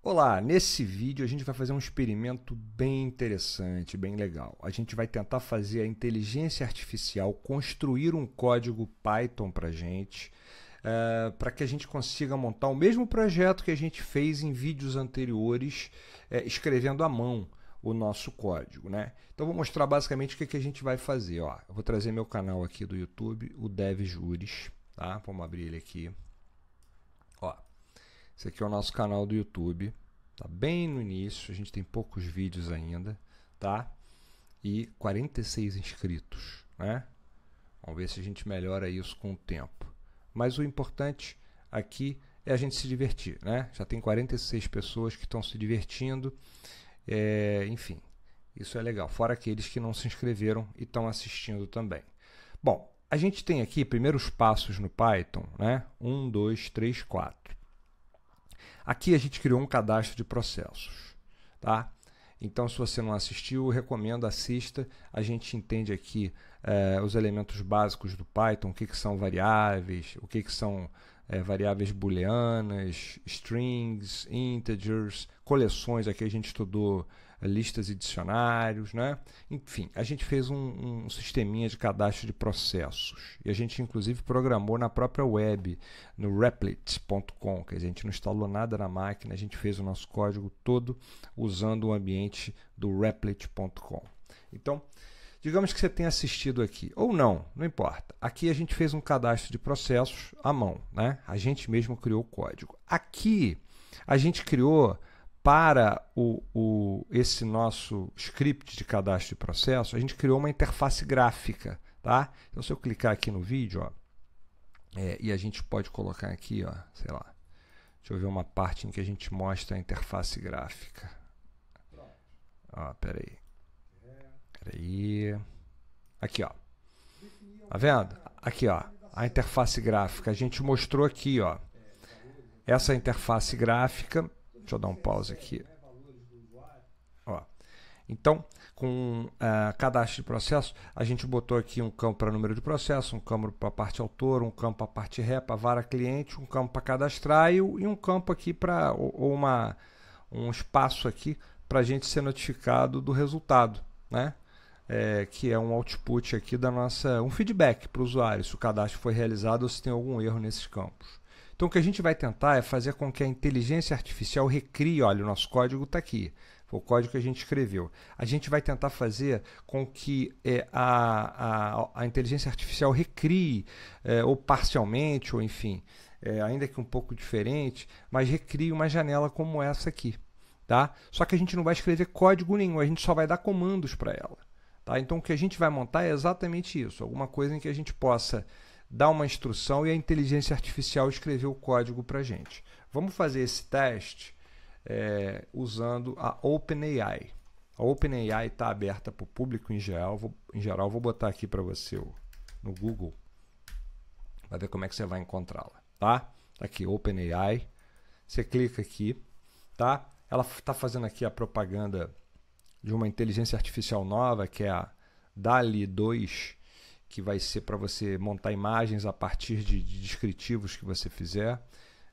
Olá, nesse vídeo a gente vai fazer um experimento bem interessante, bem legal. A gente vai tentar fazer a inteligência artificial construir um código Python para gente, uh, eh, para que a gente consiga montar o mesmo projeto que a gente fez em vídeos anteriores, uh, escrevendo à mão o nosso código, né? Então vou mostrar basicamente o que, que a gente vai fazer. Ó, eu vou trazer meu canal aqui do YouTube, o Dev Jures, tá? Vamos abrir ele aqui. Esse aqui é o nosso canal do YouTube. Tá bem no início, a gente tem poucos vídeos ainda, tá? E 46 inscritos, né? Vamos ver se a gente melhora isso com o tempo. Mas o importante aqui é a gente se divertir, né? Já tem 46 pessoas que estão se divertindo. É, enfim, isso é legal. Fora aqueles que não se inscreveram e estão assistindo também. Bom, a gente tem aqui primeiros passos no Python, né? 1, 2, 3, 4. Aqui a gente criou um cadastro de processos, tá? Então, se você não assistiu, recomendo assista. A gente entende aqui eh, os elementos básicos do Python, o que, que são variáveis, o que, que são eh, variáveis booleanas, strings, integers, coleções. Aqui a gente estudou listas e dicionários, né? Enfim, a gente fez um, um sisteminha de cadastro de processos e a gente inclusive programou na própria web, no replit.com, que a gente não instalou nada na máquina, a gente fez o nosso código todo usando o ambiente do replit.com. Então, Digamos que você tenha assistido aqui, ou não, não importa. Aqui a gente fez um cadastro de processos à mão, né? A gente mesmo criou o código. Aqui a gente criou para o, o, esse nosso script de cadastro de processo, a gente criou uma interface gráfica. Tá? Então, se eu clicar aqui no vídeo, ó, é, e a gente pode colocar aqui, ó, sei lá, deixa eu ver uma parte em que a gente mostra a interface gráfica. Ó, peraí. Peraí. Aqui, ó. Tá vendo? Aqui, ó. A interface gráfica. A gente mostrou aqui, ó. Essa interface gráfica Deixa eu dar um pause aqui. Ó. Então, com uh, cadastro de processo, a gente botou aqui um campo para número de processo, um campo para parte autor, um campo para parte repa, vara cliente, um campo para cadastrar e, um campo aqui para ou uma um espaço aqui para a gente ser notificado do resultado, né? É, que é um output aqui da nossa um feedback para o usuário se o cadastro foi realizado ou se tem algum erro nesses campos. Então, o que a gente vai tentar é fazer com que a inteligência artificial recrie, olha, o nosso código está aqui, foi o código que a gente escreveu. A gente vai tentar fazer com que é, a, a, a, inteligência artificial recrie, é, ou parcialmente, ou enfim, é, ainda que um pouco diferente, mas recrie uma janela como essa aqui. Tá? Só que a gente não vai escrever código nenhum, a gente só vai dar comandos para ela. Tá? Então, o que a gente vai montar é exatamente isso: alguma coisa em que a gente possa Dá uma instrução e a inteligência artificial escreveu o código para a gente. Vamos fazer esse teste é, usando a OpenAI. A OpenAI está aberta para o público em geral. Vou, em geral, vou botar aqui para você no Google, para ver como é que você vai encontrá-la, tá? tá aqui, OpenAI. Você clica aqui, tá? Ela está fazendo aqui a propaganda de uma inteligência artificial nova que é a DALI 2 que vai ser para você montar imagens a partir de, de descritivos que você fizer.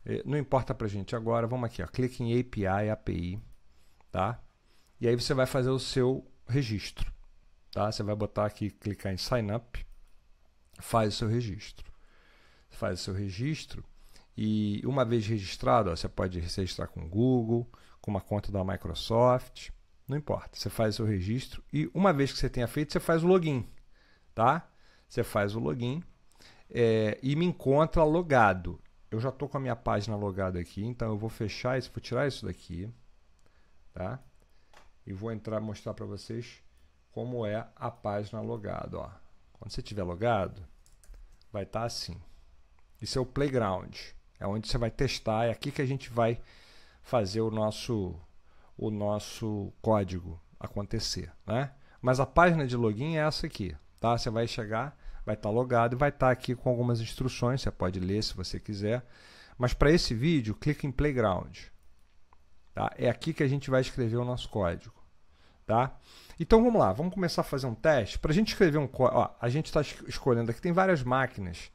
É, não importa para a gente agora, vamos aqui, ó, clique em API, API, tá? E aí você vai fazer o seu registro, tá? Você vai botar aqui, clicar em Sign Up, faz o seu registro. Faz o seu registro e uma vez registrado, ó, você pode registrar com o Google, com uma conta da Microsoft, não importa. Você faz o seu registro e uma vez que você tenha feito, você faz o login, tá? Você faz o login é, e me encontra logado. Eu já estou com a minha página logada aqui, então eu vou fechar isso, vou tirar isso daqui, tá? E vou entrar mostrar para vocês como é a página logada. Ó. Quando você tiver logado, vai estar tá assim. Isso é o playground, é onde você vai testar, é aqui que a gente vai fazer o nosso o nosso código acontecer, né? Mas a página de login é essa aqui tá? Você vai chegar, vai estar tá logado, vai estar tá aqui com algumas instruções, você pode ler se você quiser. Mas para esse vídeo, clique em Playground. Tá? É aqui que a gente vai escrever o nosso código. Tá? Então vamos lá, vamos começar a fazer um teste. Para a gente escrever um código, a gente está escolhendo aqui, tem várias máquinas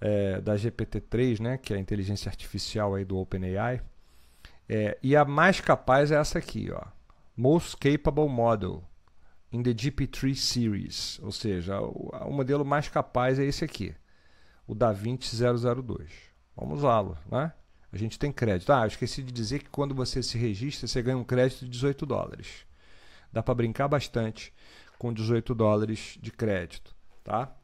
é, da GPT-3, né, que é a inteligência artificial aí do OpenAI. É, e a mais capaz é essa aqui, ó, Most Capable Model in the GP3 Series, ou seja, o, o, modelo mais capaz é esse aqui, o da 20002. Vamos usá-lo, né? A gente tem crédito. Ah, esqueci de dizer que quando você se registra, você ganha um crédito de 18 dólares. Dá para brincar bastante com 18 dólares de crédito, tá?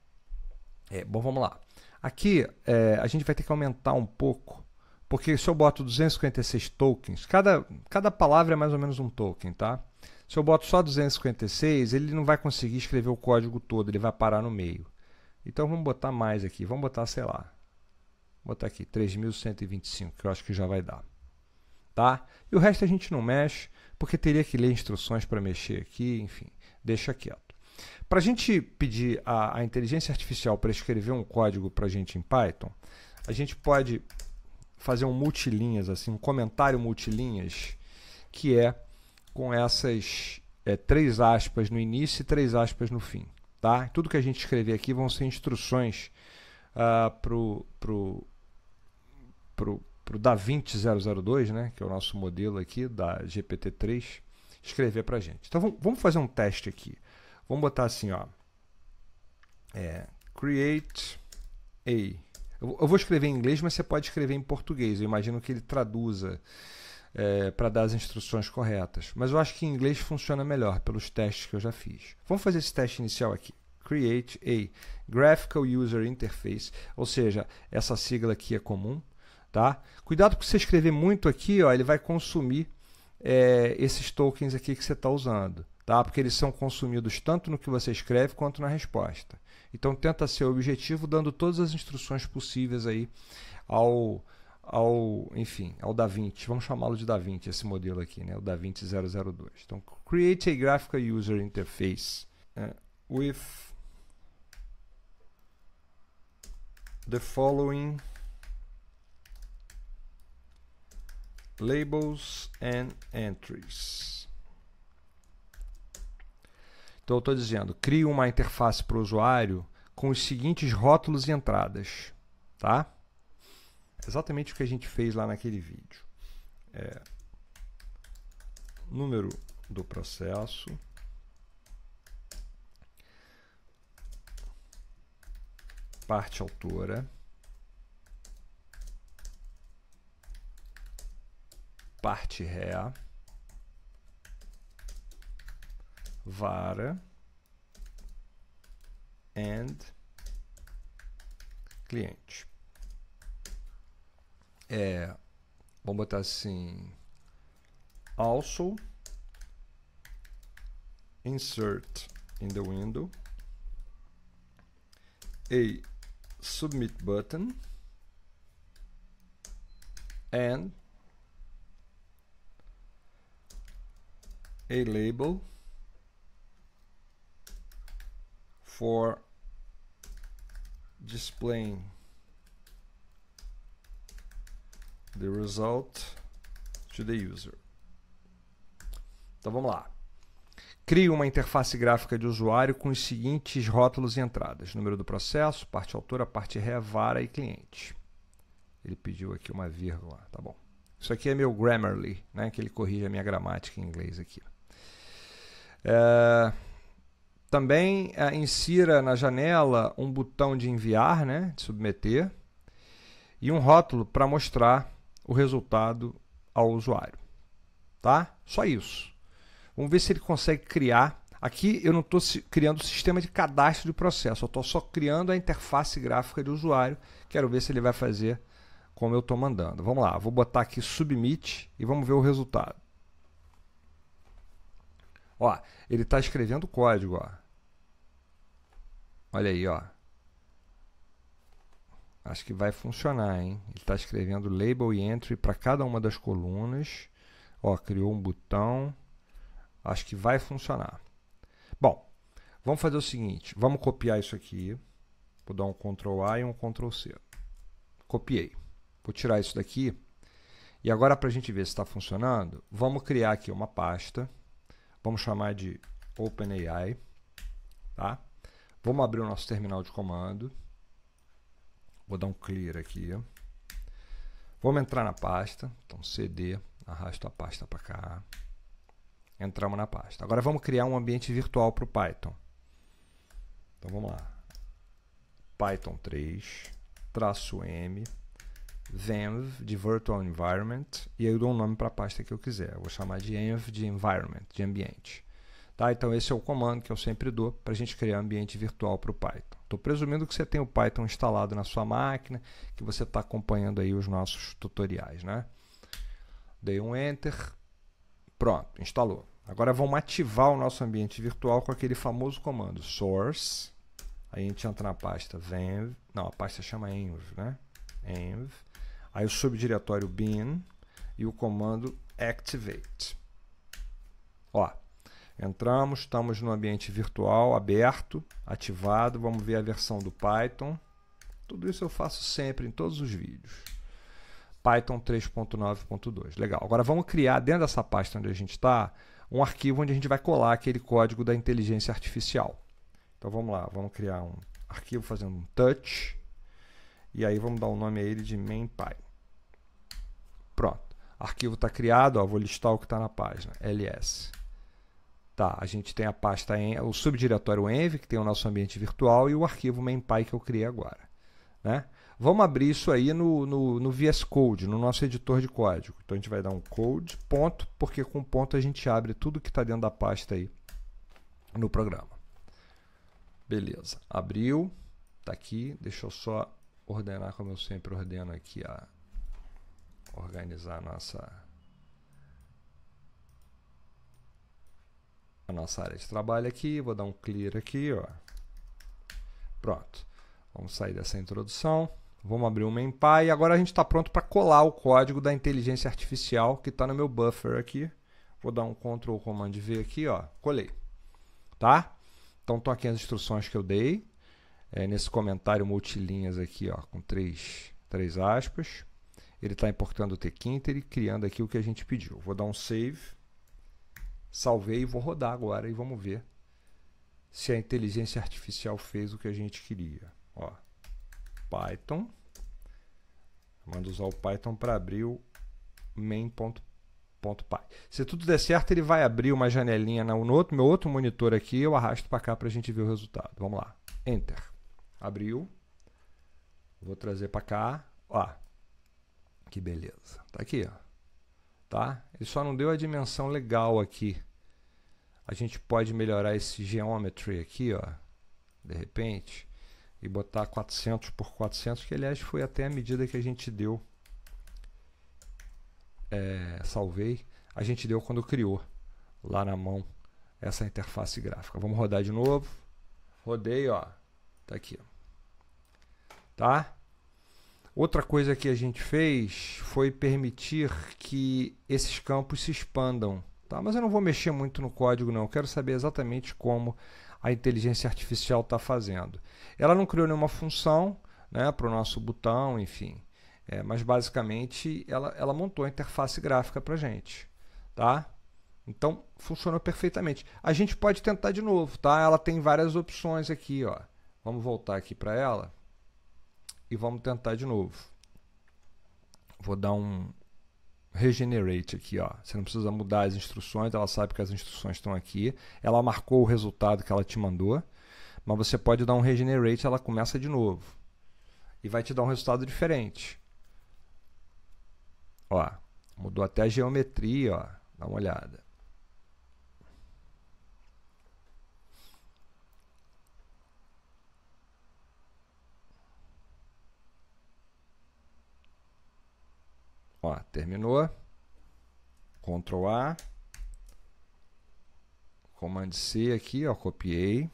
É, bom, vamos lá. Aqui é, a gente vai ter que aumentar um pouco, porque se eu boto 256 tokens, cada, cada palavra é mais ou menos um token, tá? Se eu boto só 256, ele não vai conseguir escrever o código todo, ele vai parar no meio. Então vamos botar mais aqui, vamos botar, sei lá, vou botar aqui 3.125, que eu acho que já vai dar. Tá? E o resto a gente não mexe, porque teria que ler instruções para mexer aqui, enfim, deixa quieto. Para a gente pedir a, a inteligência artificial para escrever um código para a gente em Python, a gente pode fazer um multilinhas, assim, um comentário multilinhas, que é com essas é, três aspas no início e três aspas no fim. Tá? Tudo que a gente escrever aqui vão ser instruções uh, ah, para o pro, pro, pro DaVinci 002, né? que é o nosso modelo aqui da GPT-3, escrever para a gente. Então vamos fazer um teste aqui. Vamos botar assim, ó. É, create a. Eu vou escrever em inglês, mas você pode escrever em português. Eu imagino que ele traduza é, para dar as instruções corretas. Mas eu acho que em inglês funciona melhor pelos testes que eu já fiz. Vamos fazer esse teste inicial aqui. Create a Graphical User Interface, ou seja, essa sigla aqui é comum. Tá? Cuidado com você escrever muito aqui, ó, ele vai consumir é, esses tokens aqui que você está usando, tá? porque eles são consumidos tanto no que você escreve quanto na resposta. Então tenta ser objetivo dando todas as instruções possíveis aí ao, ao, enfim, ao Da Vinci. Vamos chamá-lo de Da Vinci, esse modelo aqui, né? o Da Vinci 002. Então, create a graphical user interface né, with the following labels and entries. Então, eu estou dizendo, crie uma interface para o usuário com os seguintes rótulos e entradas, tá? exatamente o que a gente fez lá naquele vídeo. É número do processo parte autora parte ré vara and cliente é, vamos botar assim, also insert in the window a submit button and a label for displaying the result to the user. Então vamos lá. Crie uma interface gráfica de usuário com os seguintes rótulos e entradas: número do processo, parte autora, parte ré, vara e cliente. Ele pediu aqui uma vírgula, tá bom. Isso aqui é meu Grammarly, né? Que ele corrige a minha gramática em inglês aqui. É... Também é, insira na janela um botão de enviar, né? De submeter. E um rótulo para mostrar o resultado ao usuário. Tá? Só isso. Vamos ver se ele consegue criar. Aqui eu não estou criando o sistema de cadastro de processo, eu estou só criando a interface gráfica do usuário. Quero ver se ele vai fazer como eu estou mandando. Vamos lá, vou botar aqui submit e vamos ver o resultado. Ó, ele está escrevendo código, ó. Olha aí, ó. Acho que vai funcionar, hein? Ele está escrevendo label e entry para cada uma das colunas. Ó, criou um botão. Acho que vai funcionar. Bom, vamos fazer o seguinte. Vamos copiar isso aqui. Vou dar um Ctrl A e um Ctrl C. Copiei. Vou tirar isso daqui. E agora, para a gente ver se está funcionando, vamos criar aqui uma pasta. Vamos chamar de OpenAI. Tá? Vamos abrir o nosso terminal de comando. Vou dar um clear aqui. Vamos entrar na pasta. Então, CD, arrasto a pasta para cá. Entramos na pasta. Agora vamos criar um ambiente virtual para o Python. Então vamos lá. Python 3, traço M, env de virtual environment, e aí eu dou um nome para a pasta que eu quiser. Eu vou chamar de env de environment, de ambiente. Tá? Então esse é o comando que eu sempre dou para a gente criar ambiente virtual para o Python. Estou presumindo que você tem o Python instalado na sua máquina, que você está acompanhando aí os nossos tutoriais. Né? Dei um Enter, pronto, instalou. Agora vamos ativar o nosso ambiente virtual com aquele famoso comando source. Aí a gente entra na pasta venv, não, a pasta chama env, né? env. Aí o subdiretório bin e o comando activate. Ó, Entramos, estamos no ambiente virtual, aberto, ativado. Vamos ver a versão do Python. Tudo isso eu faço sempre em todos os vídeos. Python 3.9.2. Legal. Agora vamos criar dentro dessa pasta onde a gente está um arquivo onde a gente vai colar aquele código da inteligência artificial. Então vamos lá, vamos criar um arquivo fazendo um touch e aí vamos dar o um nome a ele de mainpy. Pronto. Arquivo está criado, ó, vou listar o que está na página, ls. Tá, a gente tem a pasta, o subdiretório env, que tem o nosso ambiente virtual, e o arquivo main.py que eu criei agora. Né? Vamos abrir isso aí no, no, no, VS Code, no nosso editor de código. Então a gente vai dar um code, ponto, porque com ponto a gente abre tudo que está dentro da pasta aí no programa. Beleza, abriu, tá aqui, deixa eu só ordenar como eu sempre ordeno aqui, a organizar a nossa a nossa área de trabalho aqui, vou dar um clear aqui, ó. Pronto. Vamos sair dessa introdução. Vamos abrir o MainPy e agora a gente está pronto para colar o código da inteligência artificial que está no meu buffer aqui. Vou dar um Ctrl Command V aqui, ó, colei. Tá? Então estão aqui as instruções que eu dei. É, nesse comentário multilinhas aqui, ó, com três, três aspas. Ele está importando o T-Kinter e criando aqui o que a gente pediu. Vou dar um save. Salvei e vou rodar agora e vamos ver se a inteligência artificial fez o que a gente queria. Ó, Python. Manda usar o Python para abrir o main.py. Se tudo der certo, ele vai abrir uma janelinha no outro, meu outro monitor aqui. Eu arrasto para cá para a gente ver o resultado. Vamos lá. Enter. Abriu. Vou trazer para cá. Ó, que beleza. Tá aqui, ó tá? Ele só não deu a dimensão legal aqui. A gente pode melhorar esse geometry aqui, ó, de repente, e botar 400 por 400, que aliás foi até a medida que a gente deu, é, salvei, a gente deu quando criou lá na mão essa interface gráfica. Vamos rodar de novo. Rodei, ó, tá aqui, tá? Outra coisa que a gente fez foi permitir que esses campos se expandam. Tá? Mas eu não vou mexer muito no código, não. Eu quero saber exatamente como a inteligência artificial está fazendo. Ela não criou nenhuma função né, para o nosso botão, enfim. É, mas basicamente ela, ela montou a interface gráfica para a gente. Tá? Então funcionou perfeitamente. A gente pode tentar de novo, tá? Ela tem várias opções aqui, ó. Vamos voltar aqui para ela e vamos tentar de novo. Vou dar um regenerate aqui, ó. Você não precisa mudar as instruções, ela sabe que as instruções estão aqui. Ela marcou o resultado que ela te mandou, mas você pode dar um regenerate, ela começa de novo. E vai te dar um resultado diferente. Ó, mudou até a geometria, ó. Dá uma olhada. Ó, terminou. Ctrl A. Command C aqui, ó, copiei.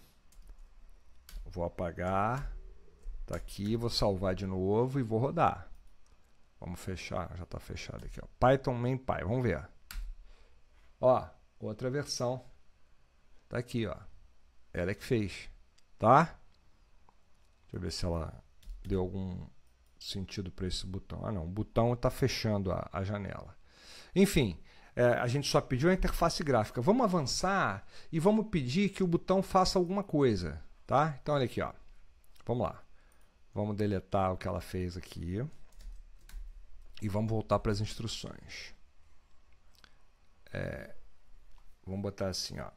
Vou apagar. Tá aqui, vou salvar de novo e vou rodar. Vamos fechar, já está fechado aqui, ó. Python main pai vamos ver. Ó, outra versão. Tá aqui, ó. Ela é que fez, tá? Deixa eu ver se ela deu algum sentido para esse botão. Ah, não, o botão está fechando a, a, janela. Enfim, é, a gente só pediu a interface gráfica. Vamos avançar e vamos pedir que o botão faça alguma coisa, tá? Então, olha aqui, ó. Vamos lá. Vamos deletar o que ela fez aqui. E vamos voltar para as instruções. É, vamos botar assim, ó.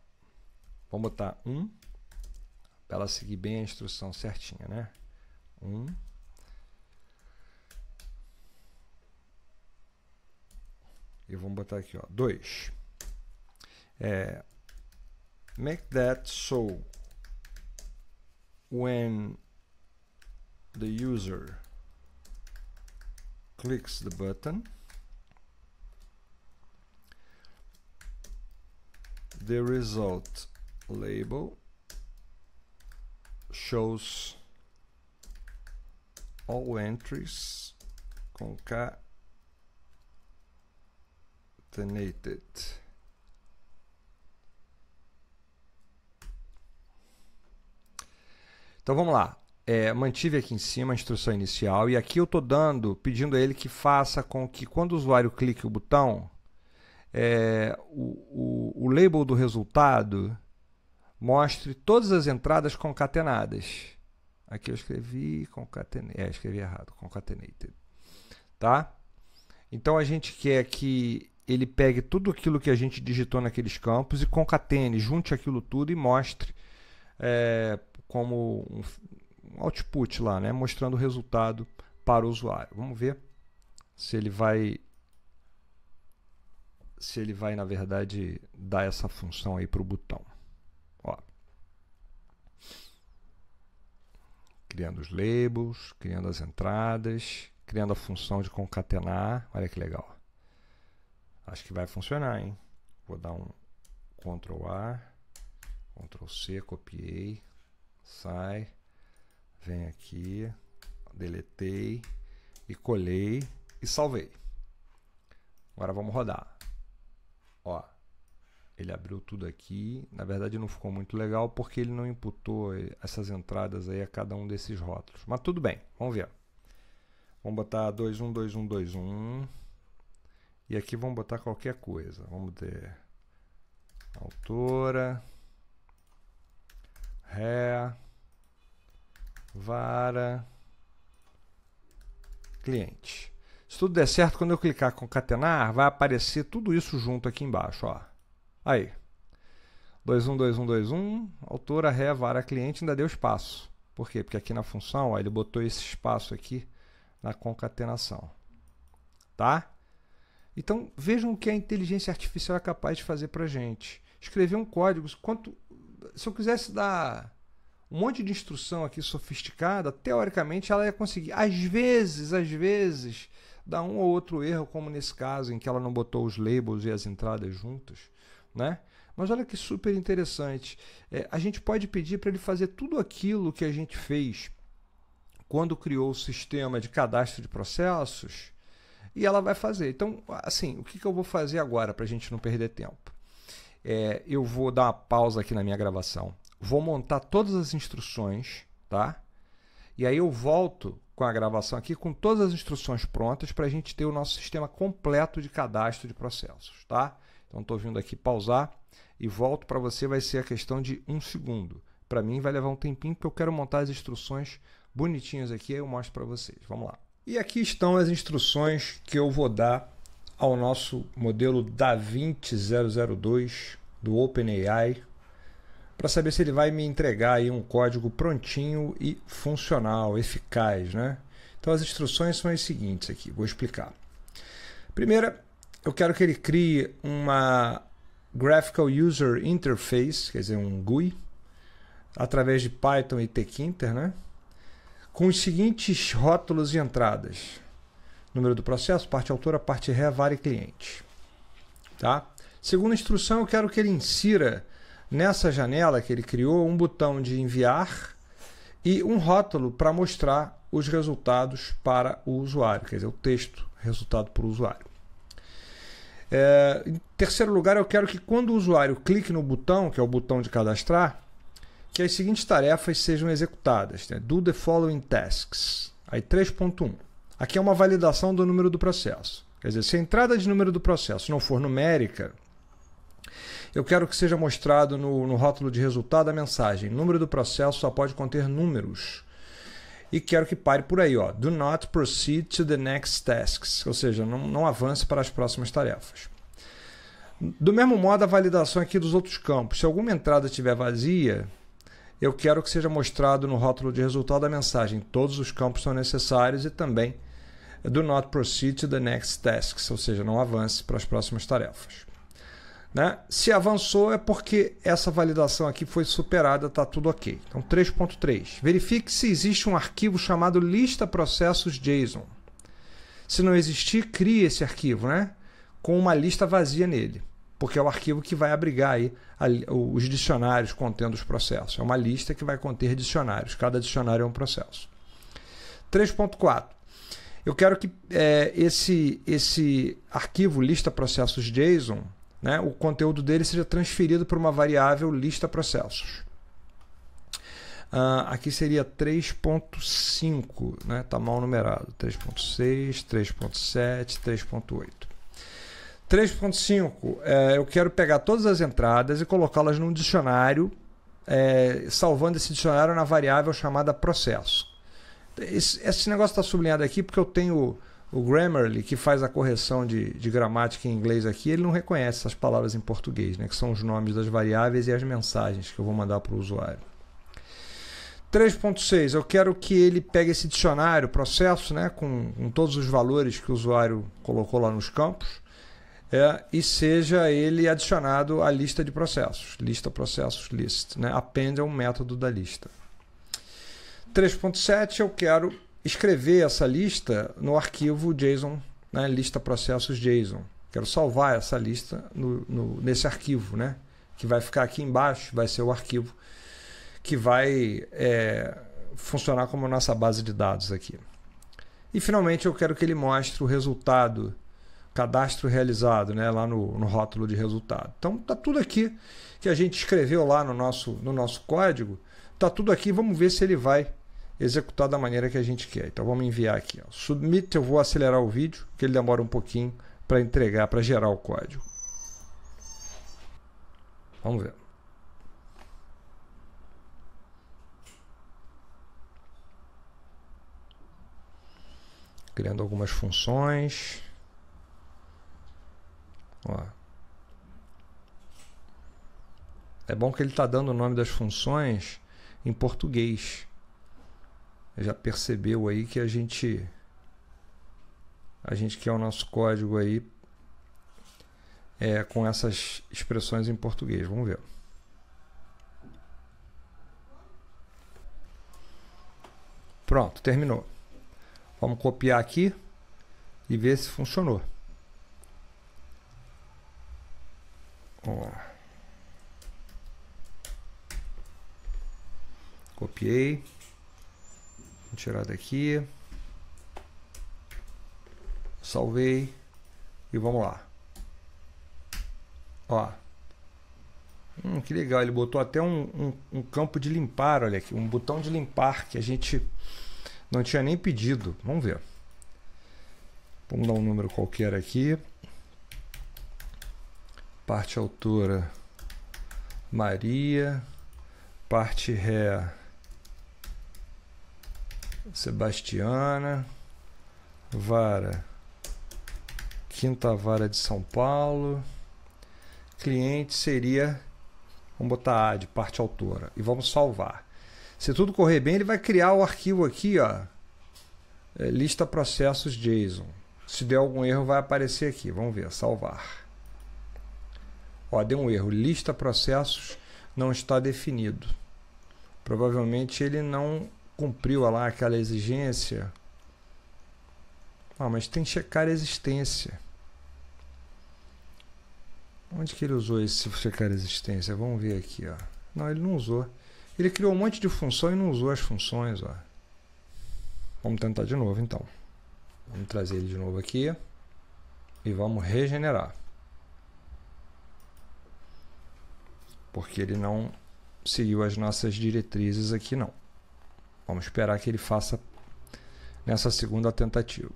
Vamos botar um, para ela seguir bem a instrução certinha, né? um, e vamos botar aqui, ó, 2. É, make that so when the user clicks the button the result label shows all entries Então vamos lá. É, mantive aqui em cima a instrução inicial e aqui eu estou dando, pedindo a ele que faça com que quando o usuário clique o botão, é, o, o, o label do resultado mostre todas as entradas concatenadas. Aqui eu escrevi concatenate, é, escrevi errado, concatenated, tá? Então a gente quer que ele pegue tudo aquilo que a gente digitou naqueles campos e concatene, junte aquilo tudo e mostre é, como um, um output lá, né? mostrando o resultado para o usuário. Vamos ver se ele vai se ele vai na verdade dar essa função aí para o botão. Ó. Criando os labels, criando as entradas, criando a função de concatenar. Olha que legal. Acho que vai funcionar, hein? Vou dar um Ctrl A, Ctrl C, copiei, sai, vem aqui, deletei e colei e salvei. Agora vamos rodar. Ó, ele abriu tudo aqui. Na verdade não ficou muito legal porque ele não imputou essas entradas aí a cada um desses rótulos. Mas tudo bem, vamos ver. Vamos botar 212121. E aqui vamos botar qualquer coisa. Vamos ter autora, ré, vara, cliente. Se tudo der certo, quando eu clicar concatenar, vai aparecer tudo isso junto aqui embaixo. Ó. Aí. 212121, autora, ré, vara, cliente, ainda deu espaço. Por quê? Porque aqui na função, ó, ele botou esse espaço aqui na concatenação. Tá? Então vejam o que a inteligência artificial é capaz de fazer para gente. Escrever um código, quanto se eu quisesse dar um monte de instrução aqui sofisticada, teoricamente ela ia conseguir. Às vezes, às vezes, dá um ou outro erro, como nesse caso em que ela não botou os labels e as entradas juntas, né? Mas olha que super interessante. É, a gente pode pedir para ele fazer tudo aquilo que a gente fez quando criou o sistema de cadastro de processos e ela vai fazer. Então, assim, o que, que eu vou fazer agora para a gente não perder tempo? É, eu vou dar uma pausa aqui na minha gravação, vou montar todas as instruções, tá? E aí eu volto com a gravação aqui com todas as instruções prontas para a gente ter o nosso sistema completo de cadastro de processos, tá? Então estou vindo aqui pausar e volto para você, vai ser a questão de um segundo. Para mim vai levar um tempinho porque eu quero montar as instruções bonitinhas aqui e eu mostro para vocês. Vamos lá. E aqui estão as instruções que eu vou dar ao nosso modelo da 20002 do OpenAI para saber se ele vai me entregar aí um código prontinho e funcional, eficaz, né? Então as instruções são as seguintes aqui, vou explicar. Primeira, eu quero que ele crie uma Graphical User Interface, quer dizer, um GUI, através de Python e Tkinter, né? com os seguintes rótulos e entradas: número do processo, parte autora, parte ré, vara e cliente. Tá? Segunda instrução, eu quero que ele insira nessa janela que ele criou um botão de enviar e um rótulo para mostrar os resultados para o usuário, quer dizer, o texto resultado para o usuário. É, em terceiro lugar, eu quero que quando o usuário clique no botão, que é o botão de cadastrar, que as seguintes tarefas sejam executadas. Né? Do the following tasks. Aí 3.1. Aqui é uma validação do número do processo. Quer dizer, se a entrada de número do processo não for numérica, eu quero que seja mostrado no, no rótulo de resultado a mensagem: número do processo só pode conter números. E quero que pare por aí, ó. Do not proceed to the next tasks, ou seja, não, não avance para as próximas tarefas. Do mesmo modo, a validação aqui dos outros campos. Se alguma entrada estiver vazia, eu quero que seja mostrado no rótulo de resultado da mensagem todos os campos são necessários e também do not proceed to the next tasks, ou seja, não avance para as próximas tarefas. Né? Se avançou é porque essa validação aqui foi superada, está tudo ok. Então 3.3. Verifique se existe um arquivo chamado lista processos JSON. Se não existir, crie esse arquivo, né? Com uma lista vazia nele porque é o arquivo que vai abrigar aí a, os dicionários contendo os processos. É uma lista que vai conter dicionários, cada dicionário é um processo. 3.4. Eu quero que é, esse, esse arquivo lista processos JSON, né, o conteúdo dele seja transferido para uma variável lista processos. Uh, aqui seria 3.5, né? Tá mal numerado. 3.6, 3.7, 3.8. 3.5, é, eu quero pegar todas as entradas e colocá-las num dicionário, é, salvando esse dicionário na variável chamada processo. Esse, esse negócio está sublinhado aqui porque eu tenho o, o Grammarly, que faz a correção de, de, gramática em inglês aqui, ele não reconhece essas palavras em português, né, que são os nomes das variáveis e as mensagens que eu vou mandar para o usuário. 3.6, eu quero que ele pegue esse dicionário, processo, né, com, com todos os valores que o usuário colocou lá nos campos, é, e seja ele adicionado à lista de processos. Lista, processos, list. Né? Append é um método da lista. 3.7, eu quero escrever essa lista no arquivo JSON, né? lista processos JSON. Quero salvar essa lista no, no, nesse arquivo, né? que vai ficar aqui embaixo, vai ser o arquivo que vai é, funcionar como nossa base de dados aqui. E finalmente eu quero que ele mostre o resultado cadastro realizado, né, lá no, no rótulo de resultado. Então tá tudo aqui que a gente escreveu lá no nosso, no nosso código, tá tudo aqui, vamos ver se ele vai executar da maneira que a gente quer. Então vamos enviar aqui, ó. Submit, eu vou acelerar o vídeo, que ele demora um pouquinho para entregar, para gerar o código. Vamos ver. Criando algumas funções. Ó. É bom que ele está dando o nome das funções em português. Já percebeu aí que a gente a gente quer o nosso código aí é, com essas expressões em português. Vamos ver. Pronto, terminou. Vamos copiar aqui e ver se funcionou. copiei. Vou tirar daqui. Salvei. E vamos lá. Ó. Hum, que legal, ele botou até um, um, um campo de limpar, olha aqui, um botão de limpar que a gente não tinha nem pedido. Vamos ver. Vamos dar um número qualquer aqui. Parte altura Maria, parte ré Sebastiana, Vara, Quinta Vara de São Paulo. Cliente seria, vamos botar A de parte autora e vamos salvar. Se tudo correr bem, ele vai criar o arquivo aqui, ó, é, lista processos JSON. Se der algum erro, vai aparecer aqui. Vamos ver, salvar. Ó, deu um erro. Lista processos não está definido. Provavelmente ele não cumpriu lá aquela exigência. Ah, mas tem que checar a existência. Onde que ele usou esse checar a existência? Vamos ver aqui, ó. Não, ele não usou. Ele criou um monte de função e não usou as funções, ó. Vamos tentar de novo, então. Vamos trazer ele de novo aqui e vamos regenerar. Porque ele não seguiu as nossas diretrizes aqui, não. Vamos esperar que ele faça nessa segunda tentativa.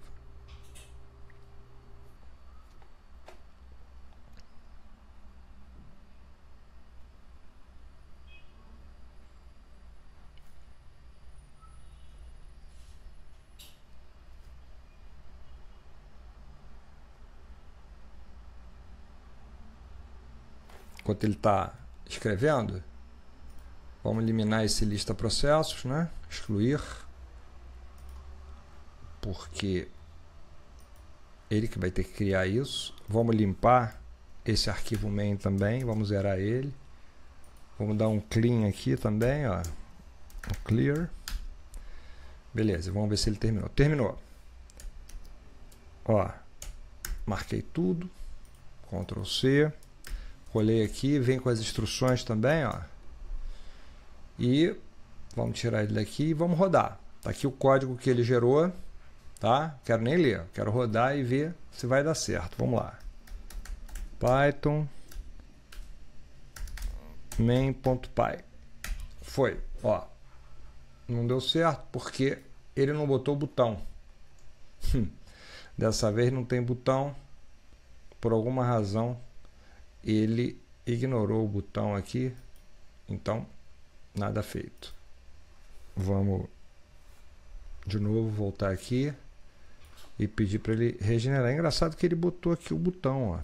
Enquanto ele está escrevendo, Vamos eliminar esse lista processos, né? Excluir. Porque ele que vai ter que criar isso. Vamos limpar esse arquivo main também, vamos zerar ele. Vamos dar um clean aqui também, ó. Um clear. Beleza, vamos ver se ele terminou. Terminou. Ó, marquei tudo. Ctrl C. Colei aqui, vem com as instruções também, ó. E vamos tirar ele daqui e vamos rodar. Tá aqui o código que ele gerou, tá? Quero nem ler, quero rodar e ver se vai dar certo. Vamos lá. Python main.py. Foi, ó. Não deu certo porque ele não botou o botão. Hum. Dessa vez não tem botão. Por alguma razão ele ignorou o botão aqui. Então Nada feito. Vamos de novo voltar aqui e pedir para ele regenerar. É engraçado que ele botou aqui o botão, ó.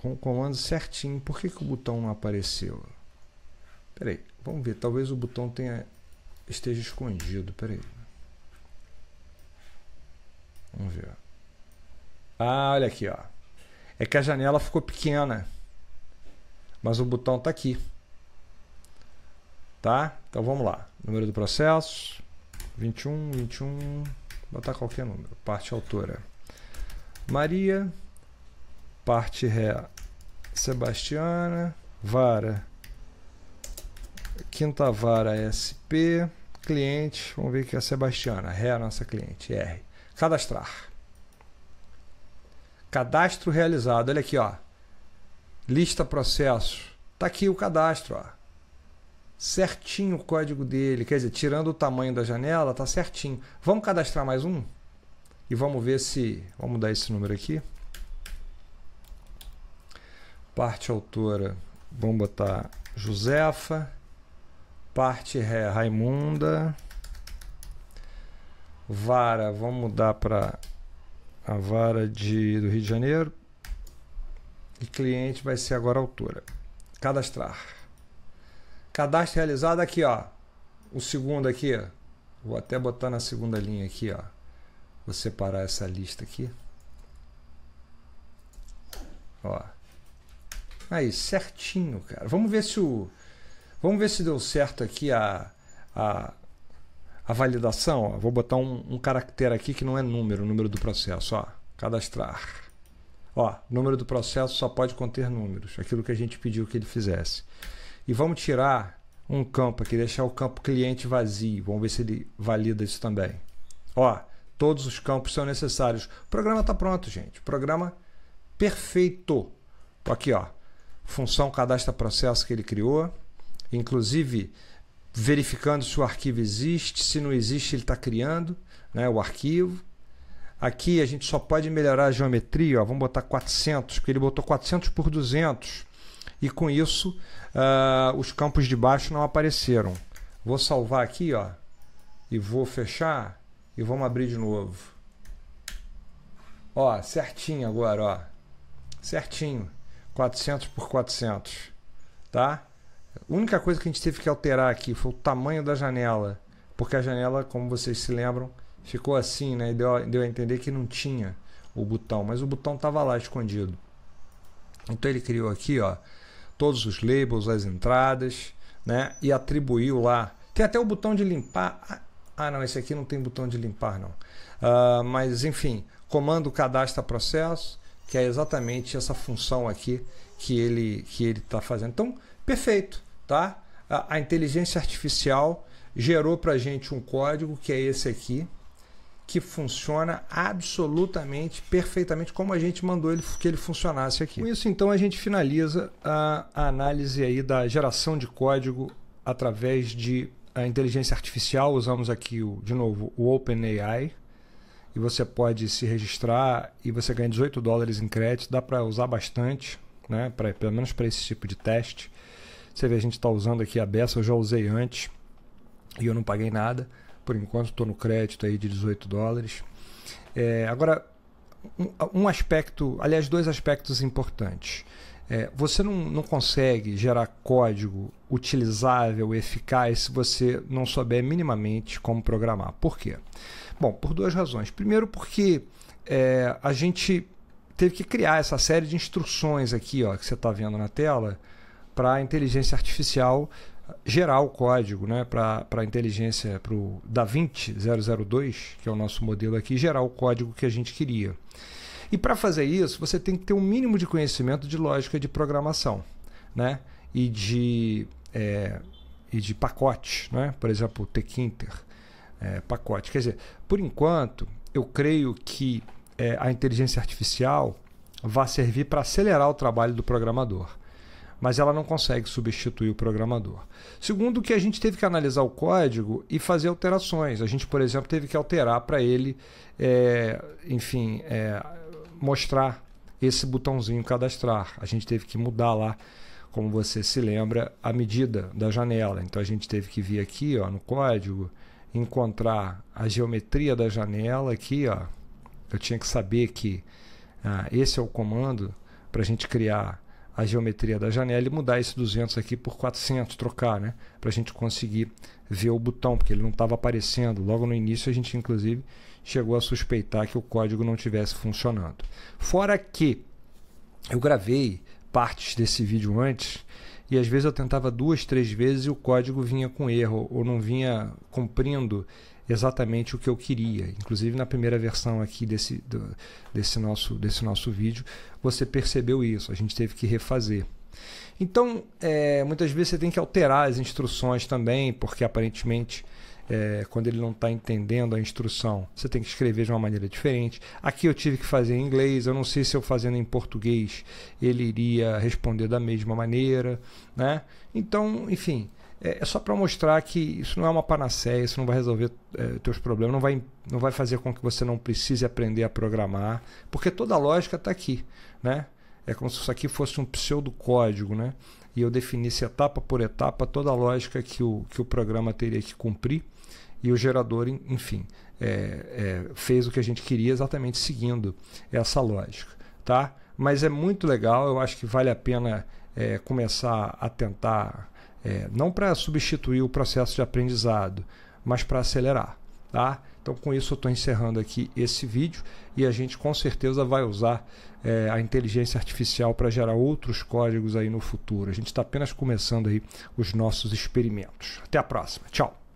Com o comando certinho. Por que, que o botão não apareceu? Peraí, vamos ver. Talvez o botão tenha esteja escondido. Peraí. Vamos ver. Ah, olha aqui, ó. É que a janela ficou pequena mas o botão está aqui. Tá? Então vamos lá. Número do processo: 21, 21. Vou botar qualquer número. Parte autora: Maria. Parte ré: Sebastiana. Vara: Quinta vara SP. Cliente: Vamos ver que é a Sebastiana. Ré, nossa cliente. R. Cadastrar. Cadastro realizado. Olha aqui, ó lista processos. Está aqui o cadastro, ó. certinho o código dele. Quer dizer, tirando o tamanho da janela, tá certinho. Vamos cadastrar mais um? E vamos ver se. Vamos mudar esse número aqui. Parte autora, vamos botar Josefa. Parte ré, Raimunda. Vara, vamos mudar para a vara de, do Rio de Janeiro. E cliente vai ser agora autora. Cadastrar. Cadastro realizado aqui, ó. O segundo aqui, ó. Vou até botar na segunda linha aqui, ó. Vou separar essa lista aqui. Ó. Aí, certinho, cara. Vamos ver se o Vamos ver se deu certo aqui a a, a validação. Ó. Vou botar um, um caractere aqui que não é número, o número do processo, ó. Cadastrar. Ó, número do processo só pode conter números, aquilo que a gente pediu que ele fizesse. E vamos tirar um campo aqui, deixar o campo cliente vazio. Vamos ver se ele valida isso também. Ó, todos os campos são necessários. O programa está pronto, gente. O programa perfeito. Aqui, ó, função cadastra processo que ele criou. Inclusive, verificando se o arquivo existe. Se não existe, ele está criando né, o arquivo. Aqui a gente só pode melhorar a geometria, ó, vamos botar 400, porque ele botou 400 por 200. E com isso, uh, os campos de baixo não apareceram. Vou salvar aqui, ó, e vou fechar e vamos abrir de novo. Ó, certinho agora, ó. Certinho. 400 por 400, tá? A única coisa que a gente teve que alterar aqui foi o tamanho da janela, porque a janela, como vocês se lembram, ficou assim, né? Deu, deu a entender que não tinha o botão, mas o botão estava lá escondido. Então ele criou aqui, ó, todos os labels, as entradas, né? E atribuiu lá. Tem até o botão de limpar. Ah, ah não, esse aqui não tem botão de limpar, não. Uh, mas enfim, comando cadastra processo, que é exatamente essa função aqui que ele que ele está fazendo. Então, perfeito, tá? A, a inteligência artificial gerou para gente um código que é esse aqui, que funciona absolutamente perfeitamente como a gente mandou ele que ele funcionasse aqui. Com isso, então, a gente finaliza a, a análise aí da geração de código através de inteligência artificial. Usamos aqui o, de novo o OpenAI e você pode se registrar e você ganha 18 dólares em crédito. Dá para usar bastante, né? Pra, pelo menos para esse tipo de teste. Você vê, a gente está usando aqui a Bessa, eu já usei antes e eu não paguei nada. Por enquanto estou no crédito aí de 18 dólares. É, agora, um, um, aspecto, aliás, dois aspectos importantes. É, você não, não consegue gerar código utilizável, eficaz, se você não souber minimamente como programar. Por quê? Bom, por duas razões. Primeiro, porque é, a gente teve que criar essa série de instruções aqui, ó, que você está vendo na tela, para a inteligência artificial gerar o código né, para a inteligência, para o DaVinci 002, que é o nosso modelo aqui, gerar o código que a gente queria. E para fazer isso, você tem que ter um mínimo de conhecimento de lógica de programação né? e, de, é, e de pacote, né? por exemplo, o Tkinter, é, pacote. Quer dizer, por enquanto, eu creio que é, a inteligência artificial vai servir para acelerar o trabalho do programador mas ela não consegue substituir o programador. Segundo, que a gente teve que analisar o código e fazer alterações. A gente, por exemplo, teve que alterar para ele, é, enfim, é, mostrar esse botãozinho cadastrar. A gente teve que mudar lá, como você se lembra, a medida da janela. Então a gente teve que vir aqui ó, no código, encontrar a geometria da janela aqui. Ó. Eu tinha que saber que ah, esse é o comando para a gente criar a geometria da janela e mudar esse 200 aqui por 400, trocar, né? Para a gente conseguir ver o botão, porque ele não estava aparecendo. Logo no início a gente, inclusive, chegou a suspeitar que o código não tivesse funcionando. Fora que eu gravei partes desse vídeo antes e às vezes eu tentava duas, três vezes e o código vinha com erro ou não vinha cumprindo exatamente o que eu queria. Inclusive na primeira versão aqui desse, do, desse, nosso, desse nosso vídeo, você percebeu isso, a gente teve que refazer. Então, é, muitas vezes você tem que alterar as instruções também, porque aparentemente é, quando ele não está entendendo a instrução, você tem que escrever de uma maneira diferente. Aqui eu tive que fazer em inglês, eu não sei se eu fazendo em português ele iria responder da mesma maneira, né? Então, enfim, é, é, só para mostrar que isso não é uma panaceia, isso não vai resolver é, teus problemas, não vai, não vai fazer com que você não precise aprender a programar, porque toda a lógica está aqui, né? É como se isso aqui fosse um pseudocódigo, né? E eu definisse etapa por etapa toda a lógica que o, que o programa teria que cumprir e o gerador, enfim, é, é, fez o que a gente queria exatamente seguindo essa lógica, tá? Mas é muito legal, eu acho que vale a pena é, começar a tentar é, não para substituir o processo de aprendizado, mas para acelerar. Tá? Então, com isso, eu estou encerrando aqui esse vídeo e a gente com certeza vai usar é, a inteligência artificial para gerar outros códigos aí no futuro. A gente está apenas começando aí os nossos experimentos. Até a próxima. Tchau.